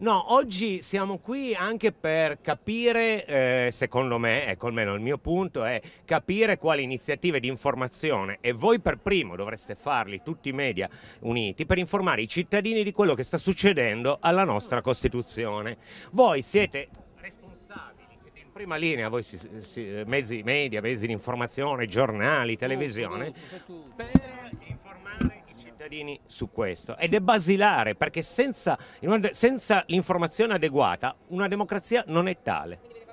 No, oggi siamo qui anche per capire, eh, secondo me, ecco almeno il mio punto è capire quali iniziative di informazione e voi per primo dovreste farli tutti i media uniti per informare i cittadini di quello che sta succedendo alla nostra Costituzione. Voi siete responsabili, siete in prima linea, voi si, si, mezzi media, mezzi di informazione, giornali, televisione, per cittadini su questo ed è basilare perché senza, senza l'informazione adeguata una democrazia non è tale.